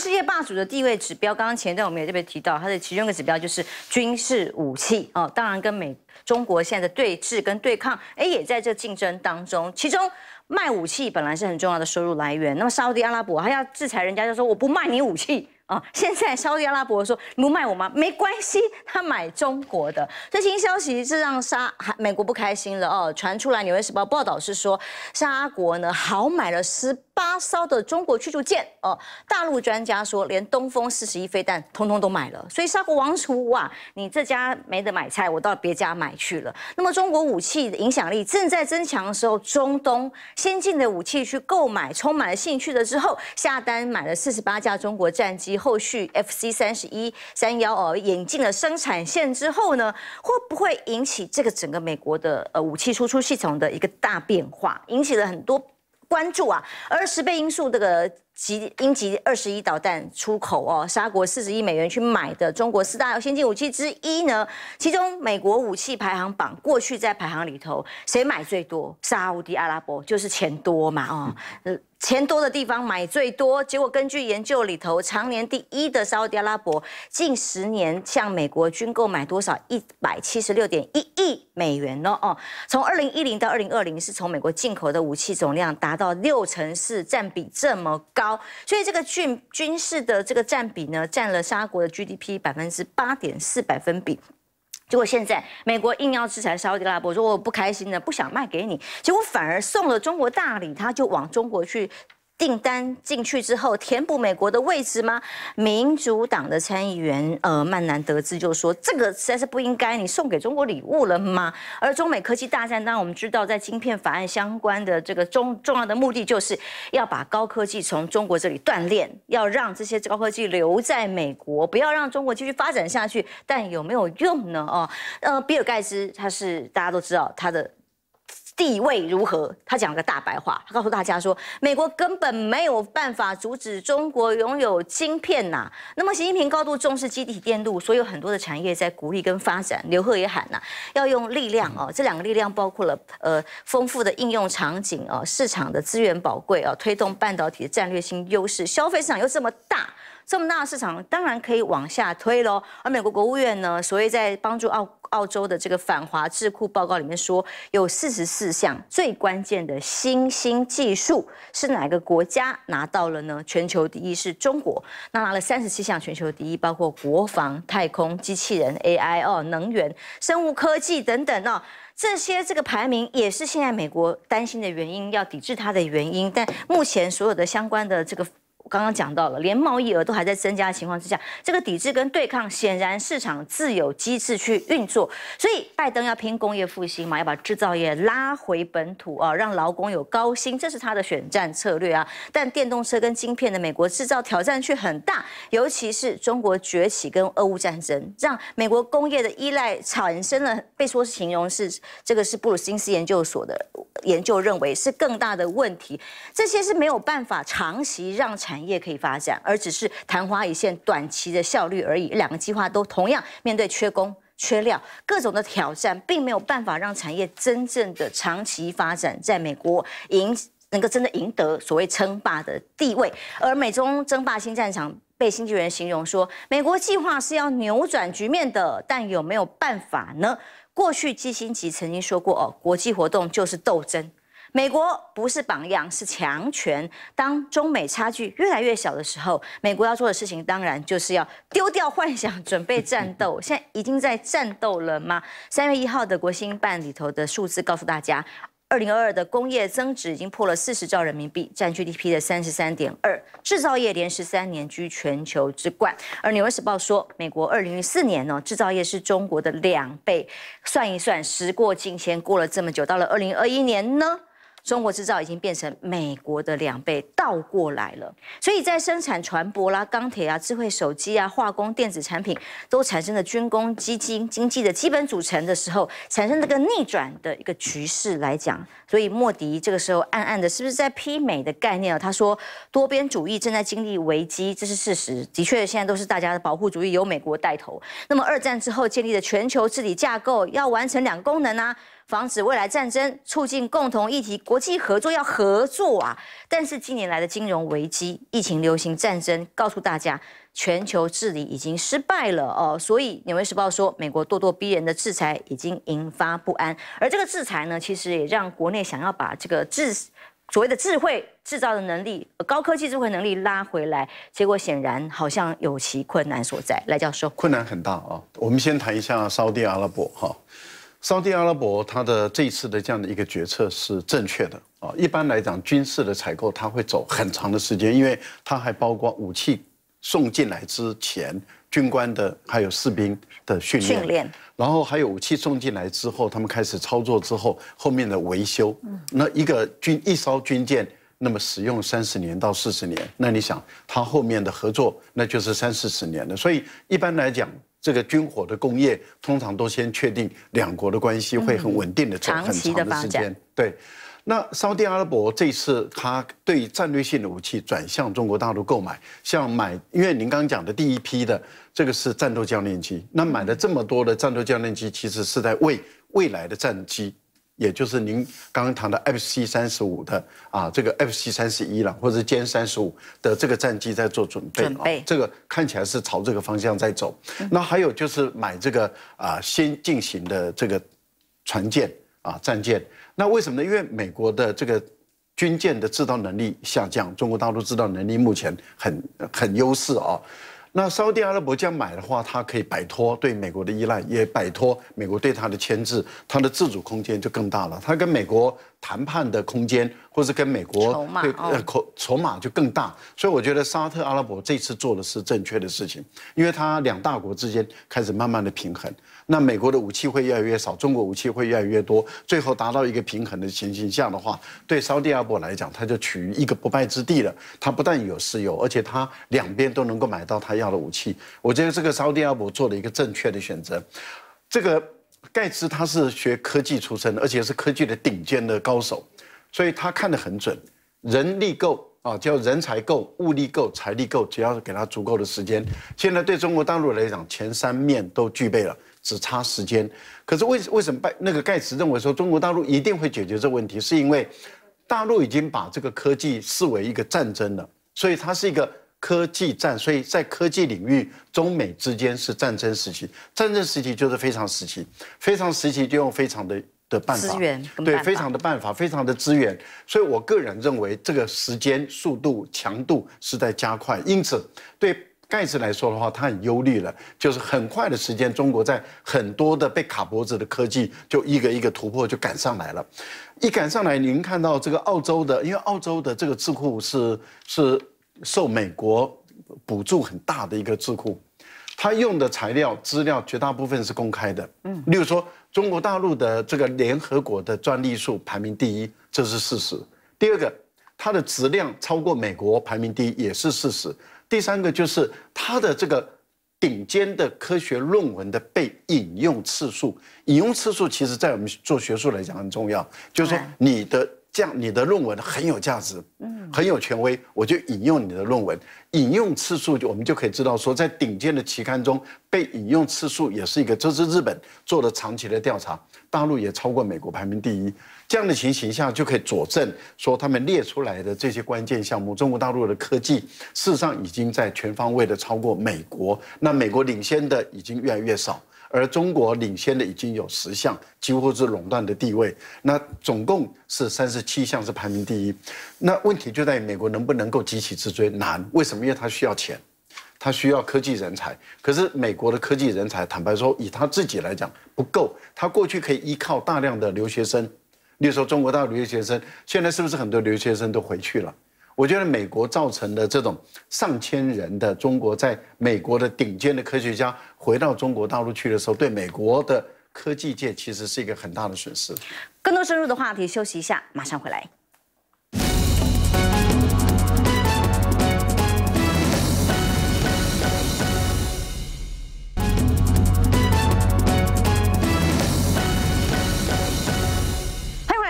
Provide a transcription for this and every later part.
世界霸主的地位指标，刚刚前段我们也特别提到，它的其中一个指标就是军事武器哦。当然，跟美、中国现在的对峙跟对抗，哎，也在这竞争当中。其中卖武器本来是很重要的收入来源，那么沙地阿拉伯还要制裁人家，就说我不卖你武器。啊！现在沙特阿拉伯说你不卖我吗？没关系，他买中国的。最新消息是让沙美国不开心了哦，传出来《纽约时报》报道是说，沙国呢好买了十八艘的中国驱逐舰哦。大陆专家说，连东风四十一飞弹通通都买了。所以沙国王储哇，你这家没得买菜，我到别家买去了。那么中国武器的影响力正在增强的时候，中东先进的武器去购买充满了兴趣的之后，下单买了四十八架中国战机。后续 FC 三十一三幺哦引进了生产线之后呢，会不会引起这个整个美国的呃武器输出系统的一个大变化，引起了很多关注啊？而十倍因素这个。集英级二十一导弹出口哦，沙国四十亿美元去买的中国四大先进武器之一呢。其中美国武器排行榜过去在排行里头，谁买最多？沙迪阿拉伯就是钱多嘛，哦，钱多的地方买最多。结果根据研究里头，常年第一的沙迪阿拉伯近十年向美国军购买多少？一百七十六点一亿美元呢？哦，从二零一零到二零二零，是从美国进口的武器总量达到六成四，占比这么高。所以这个军军事的这个占比呢，占了沙国的 GDP 百分之八点四百分比。结果现在美国硬要制裁沙迪拉伯，说我不开心的，不想卖给你，结果反而送了中国大礼，他就往中国去。订单进去之后，填补美国的位置吗？民主党的参议员呃曼南德兹就说，这个实在是不应该，你送给中国礼物了吗？而中美科技大战，当然我们知道，在晶片法案相关的这个重重要的目的，就是要把高科技从中国这里锻炼，要让这些高科技留在美国，不要让中国继续发展下去。但有没有用呢？哦，呃，比尔盖茨他是大家都知道他的。地位如何？他讲了个大白话，他告诉大家说，美国根本没有办法阻止中国拥有晶片呐。那么，习近平高度重视集体电路，所以很多的产业在鼓励跟发展。刘鹤也喊呐，要用力量哦。这两个力量包括了呃丰富的应用场景啊，市场的资源宝贵啊，推动半导体的战略性优势，消费市场又这么大。这么大的市场，当然可以往下推喽。而美国国务院呢，所谓在帮助澳澳洲的这个反华智库报告里面说，有四十四项最关键的新兴技术是哪个国家拿到了呢？全球第一是中国，那拿了三十七项全球第一，包括国防、太空、机器人、AI 哦、能源、生物科技等等哦。这些这个排名也是现在美国担心的原因，要抵制它的原因。但目前所有的相关的这个。我刚刚讲到了，连贸易额都还在增加的情况之下，这个抵制跟对抗显然市场自有机制去运作。所以拜登要拼工业复兴嘛，要把制造业拉回本土啊，让劳工有高薪，这是他的选战策略啊。但电动车跟晶片的美国制造挑战却很大，尤其是中国崛起跟俄乌战争，让美国工业的依赖产生了被说是形容是这个是布鲁金斯研究所的研究认为是更大的问题。这些是没有办法长期让产。产业可以发展，而只是昙花一现、短期的效率而已。两个计划都同样面对缺工、缺料各种的挑战，并没有办法让产业真正的长期发展，在美国赢能够真的赢得所谓称霸的地位。而美中争霸新战场被新纪元形容说，美国计划是要扭转局面的，但有没有办法呢？过去基辛格曾经说过，哦，国际活动就是斗争。美国不是榜样，是强权。当中美差距越来越小的时候，美国要做的事情，当然就是要丢掉幻想，准备战斗。现在已经在战斗了吗？三月一号的国新办里头的数字告诉大家，二零二二的工业增值已经破了四十兆人民币，占 GDP 的三十三点二，制造业连十三年居全球之冠。而《纽约时报》说，美国二零零四年呢，制造业是中国的两倍。算一算，时过境迁，过了这么久，到了二零二一年呢？中国制造已经变成美国的两倍，倒过来了。所以在生产船舶啦、钢铁啊、智慧手机啊、化工、电子产品都产生的军工基金经济的基本组成的时候，产生这个逆转的一个局势来讲，所以莫迪这个时候暗暗的是不是在批美的概念啊？他说，多边主义正在经历危机，这是事实。的确，现在都是大家的保护主义由美国带头。那么二战之后建立的全球治理架构要完成两个功能啊。防止未来战争，促进共同议题，国际合作要合作啊！但是近年来的金融危机、疫情流行、战争，告诉大家全球治理已经失败了哦。所以《纽约时报》说，美国咄咄逼人的制裁已经引发不安，而这个制裁呢，其实也让国内想要把这个智所谓的智慧制造的能力、高科技智慧能力拉回来，结果显然好像有其困难所在。赖教授，困难很大啊！我们先谈一下沙特阿拉伯哈。沙地阿拉伯它的这一次的这样的一个决策是正确的啊。一般来讲，军事的采购它会走很长的时间，因为它还包括武器送进来之前军官的还有士兵的训练，训练。然后还有武器送进来之后，他们开始操作之后，后面的维修。嗯。那一个军一艘军舰，那么使用三十年到四十年，那你想它后面的合作那就是三四十年的。所以一般来讲。这个军火的工业通常都先确定两国的关系会很稳定的走很长的时间，对。那沙特阿拉伯这次他对战略性的武器转向中国大陆购买，像买，因为您刚刚讲的第一批的这个是战斗教练机，那买了这么多的战斗教练机，其实是在为未来的战机。也就是您刚刚谈到 F C 三十五的啊，这个 F C 三十一了，或者歼三十五的这个战机在做准备，准备这个看起来是朝这个方向在走。那还有就是买这个啊先进型的这个船舰啊战舰。那为什么呢？因为美国的这个军舰的制造能力下降，中国大陆制造能力目前很很优势啊。那沙特阿拉伯这样买的话，它可以摆脱对美国的依赖，也摆脱美国对它的牵制，它的自主空间就更大了。它跟美国谈判的空间，或者跟美国筹码、口筹码就更大。所以我觉得沙特阿拉伯这次做的是正确的事情，因为它两大国之间开始慢慢的平衡。那美国的武器会越来越少，中国武器会越来越多，最后达到一个平衡的情形下的话，对沙特阿拉伯来讲，他就处于一个不败之地了。他不但有石油，而且他两边都能够买到他要的武器。我觉得这个沙特阿拉伯做了一个正确的选择。这个盖茨他是学科技出身，而且是科技的顶尖的高手，所以他看得很准。人力够啊，叫人才够、物力够、财力够，只要是给他足够的时间。现在对中国大陆来讲，前三面都具备了。只差时间，可是为为什么拜那个盖茨认为说中国大陆一定会解决这问题，是因为大陆已经把这个科技视为一个战争了，所以它是一个科技战，所以在科技领域中美之间是战争时期，战争时期就是非常时期，非常时期就用非常的的办法，对，非常的办法，非常的资源。所以我个人认为这个时间、速度、强度是在加快，因此对。盖茨来说的话，他很忧虑了，就是很快的时间，中国在很多的被卡脖子的科技，就一个一个突破，就赶上来了。一赶上来，您看到这个澳洲的，因为澳洲的这个智库是是受美国补助很大的一个智库，他用的材料资料绝大部分是公开的。嗯，例如说，中国大陆的这个联合国的专利数排名第一，这是事实。第二个，它的质量超过美国排名第一也是事实。第三个就是它的这个顶尖的科学论文的被引用次数，引用次数其实在我们做学术来讲很重要，就是说你的这样你的论文很有价值。很有权威，我就引用你的论文，引用次数就我们就可以知道说，在顶尖的期刊中被引用次数也是一个，这是日本做的长期的调查，大陆也超过美国排名第一，这样的情形下就可以佐证说，他们列出来的这些关键项目，中国大陆的科技事实上已经在全方位的超过美国，那美国领先的已经越来越少。而中国领先的已经有十项，几乎是垄断的地位。那总共是三十七项是排名第一。那问题就在于美国能不能够积起之追？难。为什么？因为它需要钱，它需要科技人才。可是美国的科技人才，坦白说，以他自己来讲不够。他过去可以依靠大量的留学生，例如说中国大陆留学生，现在是不是很多留学生都回去了？我觉得美国造成的这种上千人的中国在美国的顶尖的科学家回到中国大陆去的时候，对美国的科技界其实是一个很大的损失。更多深入的话题，休息一下，马上回来。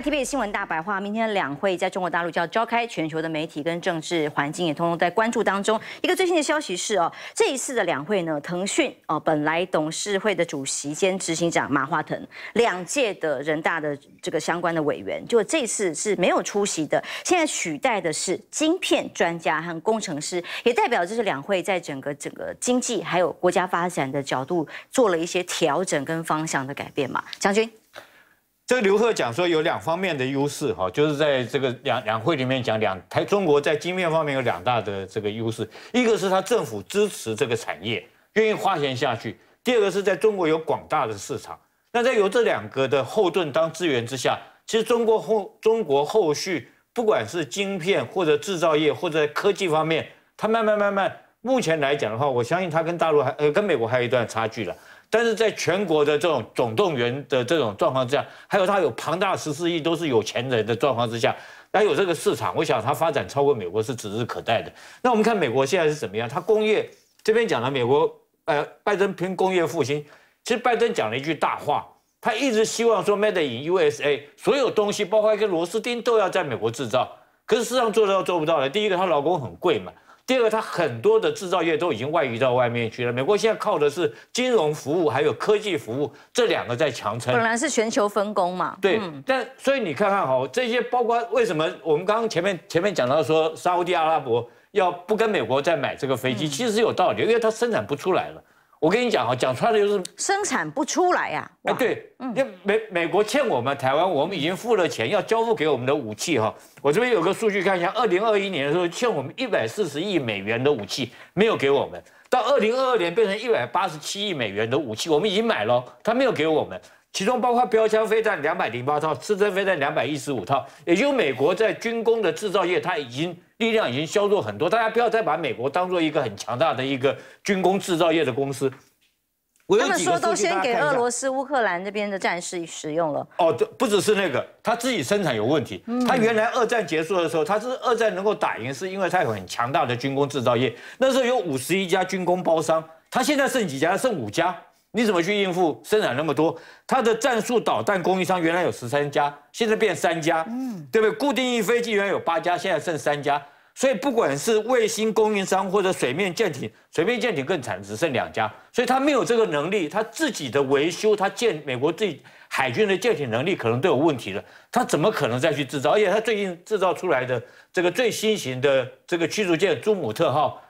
T P 新闻大白话，明天两会在中国大陆就要召开，全球的媒体跟政治环境也通通在关注当中。一个最新的消息是，哦，这一次的两会呢，腾讯哦，本来董事会的主席兼执行长马化腾两届的人大的这个相关的委员，就这次是没有出席的，现在取代的是晶片专家和工程师，也代表就是两会在整个整个经济还有国家发展的角度做了一些调整跟方向的改变嘛，将军。这个刘鹤讲说有两方面的优势，哈，就是在这个两两会里面讲，两台中国在晶片方面有两大的这个优势，一个是它政府支持这个产业，愿意花钱下去；第二个是在中国有广大的市场。那在有这两个的后盾当资源之下，其实中国后中国后续不管是晶片或者制造业或者科技方面，它慢慢慢慢，目前来讲的话，我相信它跟大陆还呃跟美国还有一段差距了。但是在全国的这种总动员的这种状况之下，还有他有庞大十四亿都是有钱人的状况之下，他有这个市场，我想他发展超过美国是指日可待的。那我们看美国现在是怎么样？他工业这边讲了，美国呃，拜登拼工业复兴，其实拜登讲了一句大话，他一直希望说 Made in USA，所有东西包括一个螺丝钉都要在美国制造。可是事实上做到做不到的。第一个他老公很贵嘛。第二个，它很多的制造业都已经外移到外面去了。美国现在靠的是金融服务还有科技服务这两个在强撑。本来是全球分工嘛。对，但所以你看看哈，这些包括为什么我们刚刚前面前面讲到说沙地阿拉伯要不跟美国再买这个飞机，其实是有道理，因为它生产不出来了。我跟你讲啊，讲出来的就是生产不出来呀。哎，对，嗯，美美国欠我们台湾，我们已经付了钱，要交付给我们的武器哈。我这边有个数据，看一下，二零二一年的时候欠我们一百四十亿美元的武器没有给我们，到二零二二年变成一百八十七亿美元的武器，我们已经买了，他没有给我们。其中包括标枪飞弹两百零八套，刺针飞弹两百一十五套，也就美国在军工的制造业，它已经力量已经削弱很多。大家不要再把美国当做一个很强大的一个军工制造业的公司。他们说都先给俄罗斯、乌克兰这边的战士使用了。哦，不只是那个，他自己生产有问题。他原来二战结束的时候，他是二战能够打赢，是因为他有很强大的军工制造业。那时候有五十一家军工包商，他现在剩几家？剩五家。你怎么去应付生产那么多？它的战术导弹供应商原来有十三家，现在变三家，嗯，对不对？固定翼飞机原来有八家，现在剩三家。所以不管是卫星供应商或者水面舰艇，水面舰艇更惨，只剩两家。所以他没有这个能力，他自己的维修，他建美国最海军的舰艇能力可能都有问题了。他怎么可能再去制造？而且他最近制造出来的这个最新型的这个驱逐舰朱姆特号，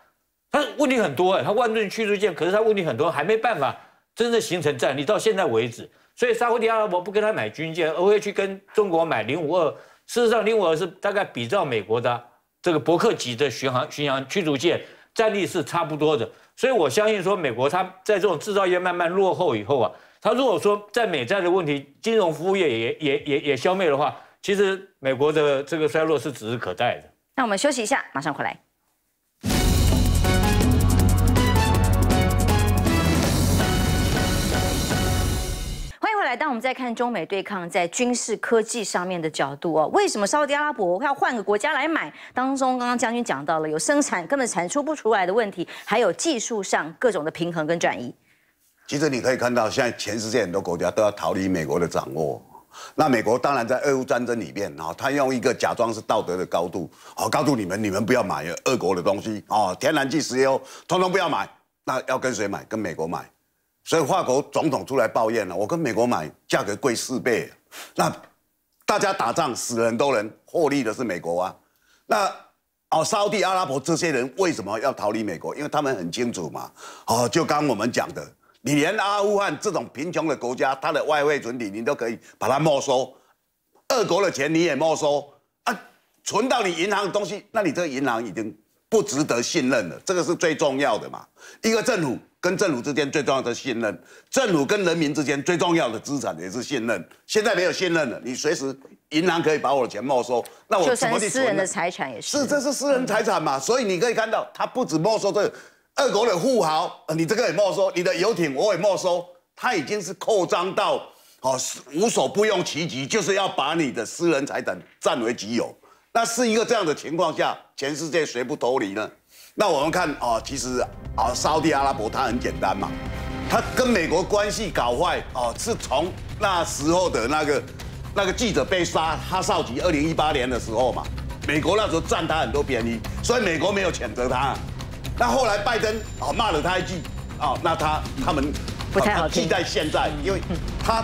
它问题很多哎，它万吨驱逐舰，可是它问题很多，还没办法。真正形成战力到现在为止，所以沙特阿拉伯不跟他买军舰，而会去跟中国买零五二。事实上，零五二是大概比照美国的这个伯克级的巡航、巡洋驱逐舰战力是差不多的。所以我相信说，美国它在这种制造业慢慢落后以后啊，他如果说在美债的问题、金融服务业也也也也消灭的话，其实美国的这个衰落是指日可待的。那我们休息一下，马上回来。当我们在看中美对抗在军事科技上面的角度哦，为什么沙特阿拉伯要换个国家来买？当中刚刚将军讲到了有生产根本产出不出来的问题，还有技术上各种的平衡跟转移。其实你可以看到，现在全世界很多国家都要逃离美国的掌握。那美国当然在俄乌战争里面啊，他用一个假装是道德的高度，哦，告诉你们，你们不要买俄国的东西哦，天然气、石油，统统不要买。那要跟谁买？跟美国买。所以，法国总统出来抱怨了。我跟美国买，价格贵四倍。那大家打仗死人都能获利的是美国啊。那哦，沙地阿拉伯这些人为什么要逃离美国？因为他们很清楚嘛。哦，就刚我们讲的，你连阿富汗这种贫穷的国家，它的外汇存底你都可以把它没收，俄国的钱你也没收啊。存到你银行的东西，那你这银行已经不值得信任了。这个是最重要的嘛。一个政府。跟政府之间最重要的信任，政府跟人民之间最重要的资产也是信任。现在没有信任了，你随时银行可以把我的钱没收，那我怎么去？私人的财产也是。是，这是私人财产嘛？所以你可以看到，他不止没收这二国的富豪，你这个也没收，你的游艇我也没收。他已经是扩张到哦，无所不用其极，就是要把你的私人财产占为己有。那是一个这样的情况下，全世界谁不脱离呢？那我们看哦，其实啊，沙地阿拉伯它很简单嘛，它跟美国关系搞坏哦，是从那时候的那个那个记者被杀哈少吉二零一八年的时候嘛，美国那时候占他很多便宜，所以美国没有谴责他。那后来拜登啊骂了他一句啊，那他他们不太好记在现在，因为他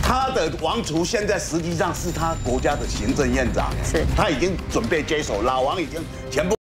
他的王储现在实际上是他国家的行政院长，是他已经准备接手，老王已经全部。